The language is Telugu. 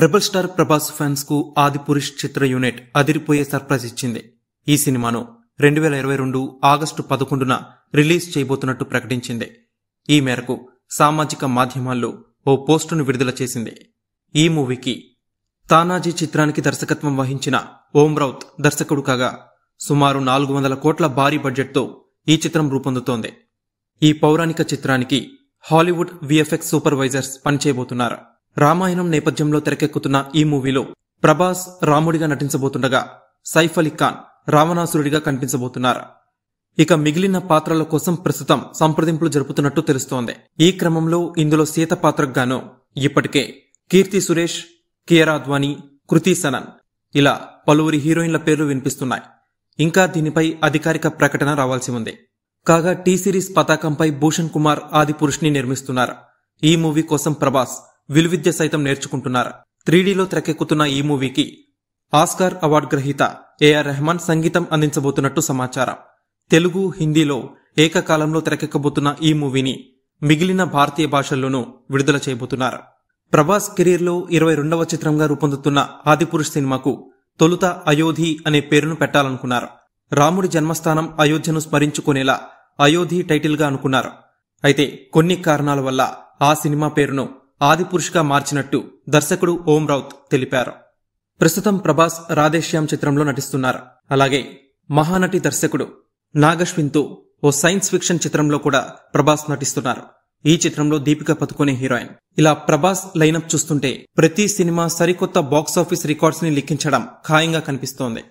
రెబల్ స్టార్ ప్రభాస్ ఫ్యాన్స్ కు ఆది పురుష్ చిత్ర యూనిట్ అదిరిపోయే సర్ప్రైజ్ ఇచ్చింది ఈ సినిమాను రెండు వేల ఇరవై రెండు ఆగస్టు పదకొండున రిలీజ్ చేయబోతున్నట్టు ప్రకటించింది ఈ మేరకు సామాజిక మాధ్యమాల్లో ఓ పోస్టును విడుదల చేసింది ఈ మూవీకి తానాజీ చిత్రానికి దర్శకత్వం వహించిన ఓం రౌత్ దర్శకుడు కాగా సుమారు నాలుగు వందల కోట్ల భారీ బడ్జెట్తో ఈ చిత్రం రూపొందుతోంది ఈ పౌరాణిక చిత్రానికి హాలీవుడ్ విఎఫ్ఎక్స్ సూపర్వైజర్స్ పనిచేయబోతున్నారు రామాయణం నేపథ్యంలో తెరకెక్కుతున్న ఈ మూవీలో ప్రభాస్ రాముడిగా నటించబోతుండగా సైఫ్ అలీ ఖాన్ రావణాసురుడిగా కనిపించబోతున్నారు ఇక మిగిలిన పాత్రల కోసం ప్రస్తుతం సంప్రదింపులు జరుపుతున్నట్టు తెలుస్తోంది ఈ క్రమంలో ఇందులో సీత పాత్రకు గాను ఇప్పటికే కీర్తి సురేష్ కియరా ధ్వని కృతి సనన్ ఇలా పలువురి హీరోయిన్ల పేర్లు వినిపిస్తున్నాయి ఇంకా దీనిపై అధికారిక ప్రకటన రావాల్సి ఉంది కాగా టీ సిరీస్ పతాకంపై భూషణ్ కుమార్ ఆది పురుషుని నిర్మిస్తున్నారు ఈ మూవీ కోసం ప్రభాస్ విలువిద్య సైతం నేర్చుకుంటున్నారు త్రీడీలో తెరకెక్కుతున్న ఈ మూవీకి ఆస్కార్ అవార్డు గ్రహీత ఏఆర్ రెహమాన్ సంగీతం అందించబోతున్నట్టు సమాచారం తెలుగు హిందీలో ఏకకాలంలో తెరకెక్కబోతున్న ఈ మూవీని మిగిలిన భారతీయ భాషల్లోనూ విడుదల చేయబోతున్నారు ప్రభాస్ కెరీర్లో ఇరవై రెండవ చిత్రంగా రూపొందుతున్న ఆదిపురుష్ సినిమాకు తొలుత అయోధి అనే పేరును పెట్టాలనుకున్నారు రాముడి జన్మస్థానం అయోధ్యను స్మరించుకునేలా అయోధి టైటిల్గా అనుకున్నారు అయితే కొన్ని కారణాల వల్ల ఆ సినిమా పేరును పురుషుగా మార్చినట్టు దర్శకుడు ఓం రౌత్ తెలిపారు ప్రస్తుతం ప్రభాస్ రాధేశ్యామ్ చిత్రంలో నటిస్తున్నారు అలాగే మహానటి దర్శకుడు నాగశ్విన్తో ఓ సైన్స్ ఫిక్షన్ చిత్రంలో కూడా ప్రభాస్ నటిస్తున్నారు ఈ చిత్రంలో దీపిక పతుకునే హీరోయిన్ ఇలా ప్రభాస్ లైనప్ చూస్తుంటే ప్రతి సినిమా సరికొత్త బాక్సాఫీస్ రికార్డ్స్ ని లిఖించడం ఖాయంగా కనిపిస్తోంది